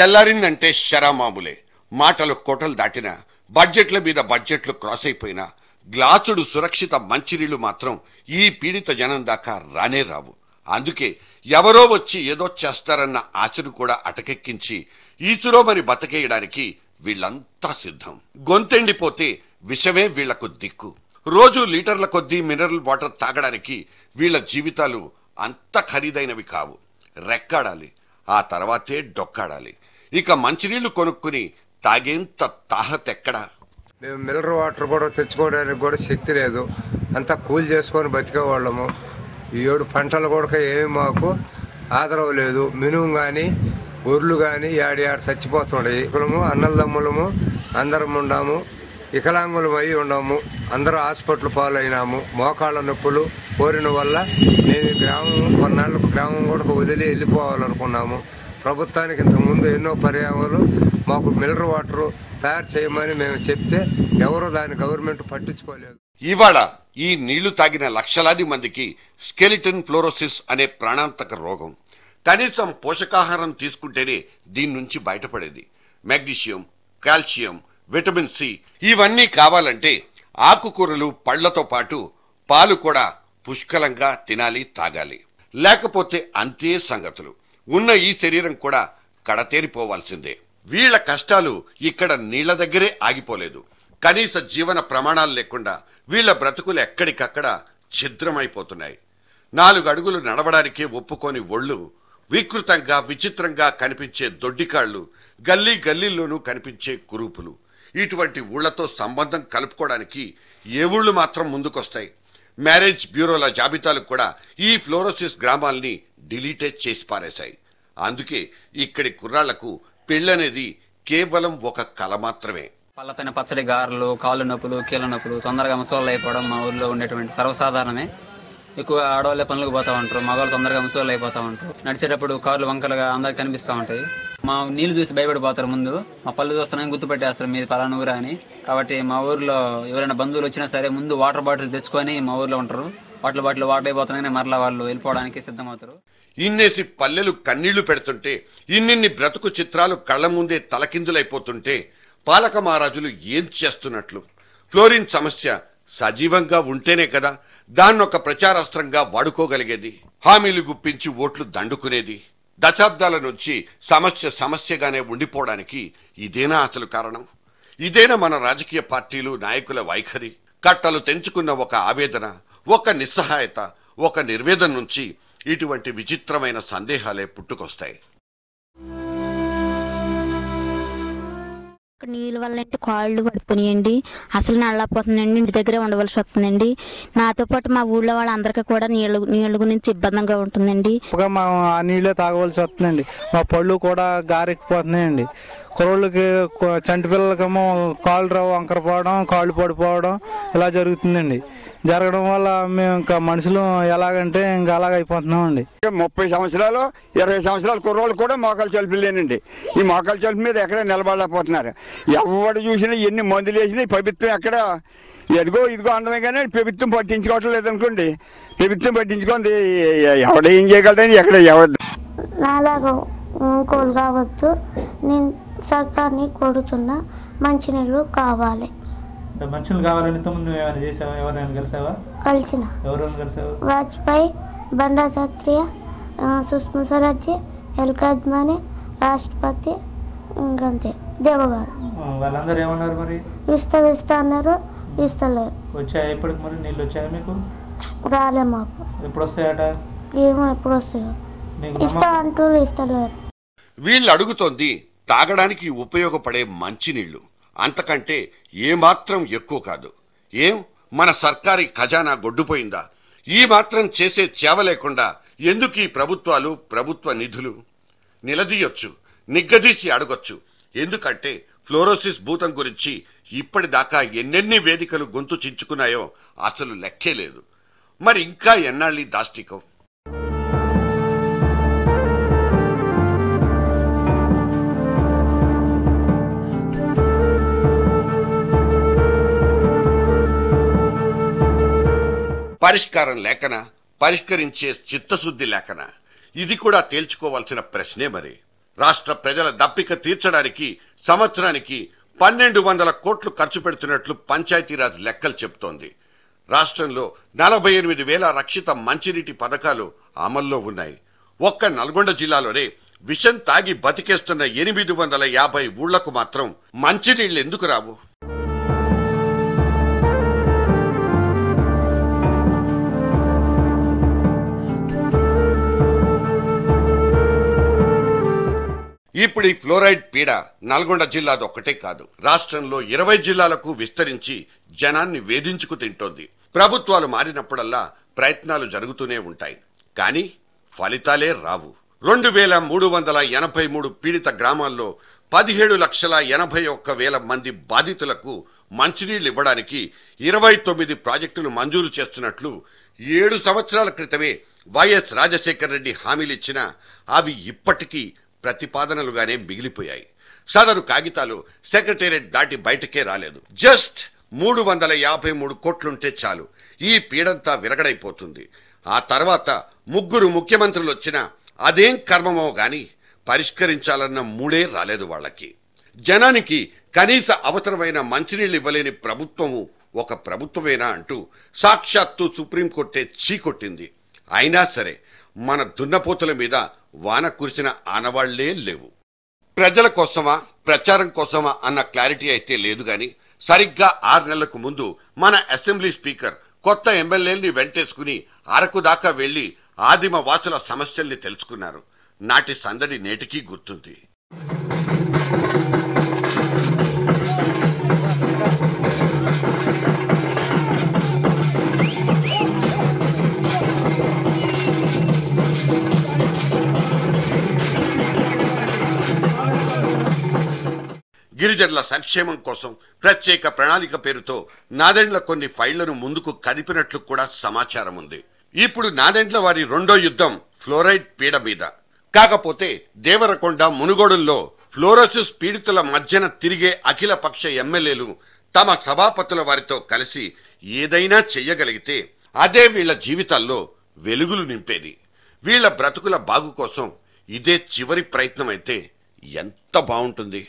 తెల్లారిందంటే శరామాములే మాటలు కోటలు దాటినా బడ్జెట్ల మీద బడ్జెట్లు క్రాస్ అయిపోయినా గ్లాసుడు సురక్షిత మంచినీళ్లు మాత్రం ఈ పీడిత జనం దాకా రానే రావు అందుకే ఎవరో వచ్చి ఏదో చేస్తారన్న ఆశను కూడా అటకెక్కించి ఈచులో మరి బతకేయడానికి వీళ్ళంతా సిద్ధం గొంతెండిపోతే విషమే వీళ్లకు దిక్కు రోజు లీటర్ల కొద్దీ మినరల్ వాటర్ తాగడానికి వీళ్ల జీవితాలు అంత ఖరీదైనవి కావు రెక్కాడాలి ఆ తర్వాతే డొక్కాడాలి ఇక మంచినీళ్లు కొనుక్కుని తాగేంత తాహతెక్కడా మేము మినరల్ వాటర్ కూడా తెచ్చుకోవడానికి కూడా శక్తి లేదు అంతా కూల్ చేసుకొని బతికేవాళ్ళము ఈ ఏడు పంటలు కూడా ఏమి మాకు ఆదరవ లేదు మినుము కానీ ఒర్లు కానీ యాడి ఏడు చచ్చిపోతుండే ఇకలము అన్నలదమ్ములము అందరం ఉండాము వికలాంగులం అయి ఉన్నాము అందరూ హాస్పిటల్ పాలైనాము మోకాళ్ళ నొప్పులు కోరిన వల్ల నేను గ్రామం కొన్నాళ్ళు గ్రామం కూడా వదిలి వెళ్ళిపోవాలనుకున్నాము ప్రభుత్వానికి ఇంతకుముందు ఎన్నో పర్యావరణం మాకు మినరల్ వాటర్ తయారు చేయమని మేము చెప్తే ఎవరు దాని గవర్నమెంట్ పట్టించుకోలేదు ఇవాళ ఈ నీళ్లు తాగిన లక్షలాది మందికి స్కెలిటన్ ఫ్లోరోసిస్ అనే ప్రాణాంతక రోగం కనీసం పోషకాహారం తీసుకుంటేనే దీని నుంచి బయటపడేది మెగ్నీషియం కాల్షియం విటమిన్ సి ఇవన్నీ కావాలంటే ఆకుకూరలు పళ్లతో పాటు పాలు కూడా పుష్కలంగా తినాలి తాగాలి లేకపోతే అంతే సంగతులు ఉన్న ఈ శరీరం కూడా కడతేరిపోవాల్సిందే వీళ్ల కష్టాలు ఇక్కడ నీళ్ల దగ్గరే ఆగిపోలేదు కనీస జీవన ప్రమాణాలు లేకుండా వీళ్ల బ్రతుకులు ఎక్కడికక్కడ ఛిద్రమైపోతున్నాయి నాలుగు అడుగులు నడవడానికే ఒప్పుకోని ఒళ్ళు వికృతంగా విచిత్రంగా కనిపించే దొడ్డికాళ్లు గల్లీ గల్లీల్లోనూ కనిపించే కురూపులు ఇటువంటి ఊళ్లతో సంబంధం కలుపుకోవడానికి ఏ ఊళ్ళు మాత్రం ముందుకొస్తాయి మ్యారేజ్ బ్యూరోల జాబితాలు కూడా ఈ ఫ్లోరోసిస్ గ్రామాల్ని డిలీటే చేసి పారేశాయి అందుకే ఇక్కడి కుర్రాళ్లకు పెళ్ళనేది కేవలం ఒక కళ మాత్రమే పల్లపైన పచ్చడి గారెలు కాళ్ళు నొప్పులు కీళ్ళ నొప్పులు తొందరగా ముసలాళ్ళు అయిపోవడం మా ఊర్లో ఉండేటువంటి సర్వసాధారణమే ఎక్కువ ఆడవాళ్ళే పనులకు పోతా ఉంటారు మగవాళ్ళు తొందరగా ముసలాళ్ళు అయిపోతా ఉంటారు నడిచేటప్పుడు కాళ్ళు వంకలుగా అందరికి కనిపిస్తూ ఉంటాయి మా నీళ్ళు చూసి భయపడిపోతారు ముందు మా పళ్ళు చూస్తానని గుర్తుపెట్టేస్తారు మీరు పలాన ఊరా అని కాబట్టి మా ఊర్లో ఎవరైనా బంధువులు వచ్చినా సరే ముందు వాటర్ బాటిల్ తెచ్చుకొని మా ఊర్లో ఉంటారు వాటర్ బాటిల్ వాటర్ అయిపోతున్నాయి మరలా వాళ్ళు వెళ్ళిపోవడానికి సిద్ధమవుతారు ఇన్నేసి పల్లెలు కన్నీళ్లు పెడుతుంటే ఇన్నిన్ని బ్రతుకు చిత్రాలు కళ్ల ముందే తలకిందులైపోతుంటే పాలక మహారాజులు ఏం చేస్తున్నట్లు ఫ్లోరిన్ సమస్య సజీవంగా ఉంటేనే కదా దాన్నొక ప్రచారాస్త్రంగా వాడుకోగలిగేది హామీలు గుప్పించి ఓట్లు దండుకునేది దశాబ్దాల నుంచి సమస్య సమస్యగానే ఉండిపోవడానికి ఇదేనా అసలు కారణం ఇదేనా మన రాజకీయ పార్టీలు నాయకుల వైఖరి కట్టలు తెంచుకున్న ఒక ఆవేదన ఒక నిస్సహాయత ఒక నిర్వేదం నుంచి ఇటువంటి విచిత్రమైన సందేహాలే పుట్టుకొస్తాయి నీళ్ళ వల్ల అంటే కాళ్ళు పడిపోయినాయండి అసలు నల్లపోతుందండి ఇంటి దగ్గరే ఉండవలసి వస్తుందండి నాతో పాటు మా ఊళ్ళో వాళ్ళందరికీ కూడా నీళ్ళు నీళ్ళ గురించి ఇబ్బందిగా ఉంటుందండి ఆ నీళ్ళే తాగవలసి వస్తుందండి మా పళ్ళు కూడా గారెక్కిపోతున్నాయండి కుర్రోళ్ళకి చంటి పిల్లలకేమో కాళ్ళు రావు పోవడం కాళ్ళు పడిపోవడం ఇలా జరుగుతుందండి జరగడం వల్ల మేము ఇంకా మనుషులు ఎలాగంటే ఇంకా అలాగ ముప్పై సంవత్సరాలు ఇరవై సంవత్సరాలు కుర్రోళ్ళు కూడా మోకాలు లేనండి ఈ మోకాలు చలుపు మీద ఎక్కడ నిలబడలేకపోతున్నారు ఎవడు చూసినా ఎన్ని మందులు వేసినా ప్రభుత్వం ఎక్కడ ఎదుగో ఇదిగో అందమే కానీ ప్రభుత్వం పట్టించుకోవటం లేదనుకోండి ప్రభుత్వం పట్టించుకోండి ఎవడ ఏం చేయగలదని ఎక్కడ ఎవడ కోలు కావద్దు నేను సర్కార్ని మంచి నీళ్ళు కావాలి మంచినీళ్ళు కావాలని తమ్ముడు ఏమైనా చేసావా ఎవరైనా కలిసావా కలిసిన ఎవరైనా కలిసావా వాజ్పేయి బండా దత్రియ సుష్మా స్వరాజ్ ఎల్కాద్మాని రాష్ట్రపతి ఇంకంతే దేవగారు వాళ్ళందరూ ఏమన్నారు మరి ఇస్తా ఇస్తా అన్నారు ఇస్తలేదు వచ్చా ఎప్పటికి మరి నీళ్ళు వచ్చాయా మీకు రాలే మాకు ఎప్పుడు వస్తాయట ఏమో ఎప్పుడు వస్తాయో వీళ్ళు అడుగుతోంది తాగడానికి ఉపయోగపడే మంచినీళ్లు అంతకంటే ఏమాత్రం ఎక్కువ కాదు ఏం మన సర్కారి ఖజానా గొడ్డుపోయిందా ఈ మాత్రం చేసే చేవ లేకుండా ఎందుకు ఈ ప్రభుత్వాలు ప్రభుత్వ నిధులు నిలదీయొచ్చు నిగ్గదీసి అడగొచ్చు ఎందుకంటే ఫ్లోరోసిస్ భూతం గురించి ఇప్పటిదాకా ఎన్నెన్ని వేదికలు గొంతు చించుకున్నాయో అసలు లెక్కే లేదు మరి ఇంకా ఎన్నాళ్ళీ దాష్టికం పరిష్కారం లేకన పరిష్కరించే చిత్తశుద్ధి లేకన ఇది కూడా తేల్చుకోవాల్సిన ప్రశ్నే మరి రాష్ట్ర ప్రజల దప్పిక తీర్చడానికి సంవత్సరానికి పన్నెండు వందల కోట్లు ఖర్చు పెడుతున్నట్లు పంచాయతీరాజ్ లెక్కలు చెబుతోంది రాష్ట్రంలో నలభై ఎనిమిది వేల రక్షిత మంచినీటి పథకాలు అమల్లో ఉన్నాయి ఒక్క నల్గొండ జిల్లాలోనే విషం తాగి బతికేస్తున్న ఎనిమిది వందల యాభై ఊళ్లకు మాత్రం మంచినీళ్ళు ఎందుకు రావు ఇప్పుడు ఈ ఫ్లోరైడ్ పీడ నల్గొండ జిల్లాది ఒక్కటే కాదు రాష్ట్రంలో ఇరవై జిల్లాలకు విస్తరించి జనాన్ని వేధించుకు తింటోంది ప్రభుత్వాలు మారినప్పుడల్లా ప్రయత్నాలు జరుగుతూనే ఉంటాయి కానీ ఫలితాలే రావు రెండు వేల మూడు వందల ఎనభై మూడు పీడిత గ్రామాల్లో పదిహేడు లక్షల ఎనభై ఒక్క వేల మంది బాధితులకు మంచినీళ్లు ఇవ్వడానికి ఇరవై తొమ్మిది ప్రాజెక్టులు మంజూరు చేస్తున్నట్లు ఏడు సంవత్సరాల క్రితమే వైఎస్ రాజశేఖర రెడ్డి హామీలిచ్చినా అవి ఇప్పటికీ ప్రతిపాదనలుగానే మిగిలిపోయాయి సదరు కాగితాలు సెక్రటేరియట్ దాటి బయటకే రాలేదు జస్ట్ మూడు వందల యాభై మూడు కోట్లుంటే చాలు ఈ పీడంతా విరగడైపోతుంది ఆ తర్వాత ముగ్గురు ముఖ్యమంత్రులు వచ్చినా అదేం కర్మమో గాని పరిష్కరించాలన్న మూడే రాలేదు వాళ్ళకి జనానికి కనీస అవసరమైన మంచినీళ్ళు ఇవ్వలేని ప్రభుత్వము ఒక ప్రభుత్వమేనా అంటూ సాక్షాత్తు సుప్రీంకోర్టే చీకొట్టింది అయినా సరే మన దున్నపోతుల మీద వాన కురిసిన ఆనవాళ్లే లేవు ప్రజల కోసమా ప్రచారం కోసమా అన్న క్లారిటీ అయితే లేదు గాని సరిగ్గా ఆరు నెలలకు ముందు మన అసెంబ్లీ స్పీకర్ కొత్త ఎమ్మెల్యేల్ని వెంటేసుకుని అరకు దాకా వెళ్లి ఆదిమ వాసుల సమస్యల్ని తెలుసుకున్నారు నాటి సందడి నేటికీ గుర్తుంది గిరిజనుల సంక్షేమం కోసం ప్రత్యేక ప్రణాళిక పేరుతో నాదెండ్ల కొన్ని ఫైళ్లను ముందుకు కదిపినట్లు కూడా సమాచారం ఉంది ఇప్పుడు నాదెండ్ల వారి రెండో యుద్ధం ఫ్లోరైడ్ పీడ మీద కాకపోతే దేవరకొండ మునుగోడుల్లో ఫ్లోరోసిస్ పీడితుల మధ్యన తిరిగే అఖిలపక్ష ఎమ్మెల్యేలు తమ సభాపతుల వారితో కలిసి ఏదైనా చెయ్యగలిగితే అదే వీళ్ల జీవితాల్లో వెలుగులు నింపేది వీళ్ల బ్రతుకుల బాగు కోసం ఇదే చివరి ప్రయత్నమైతే ఎంత బాగుంటుంది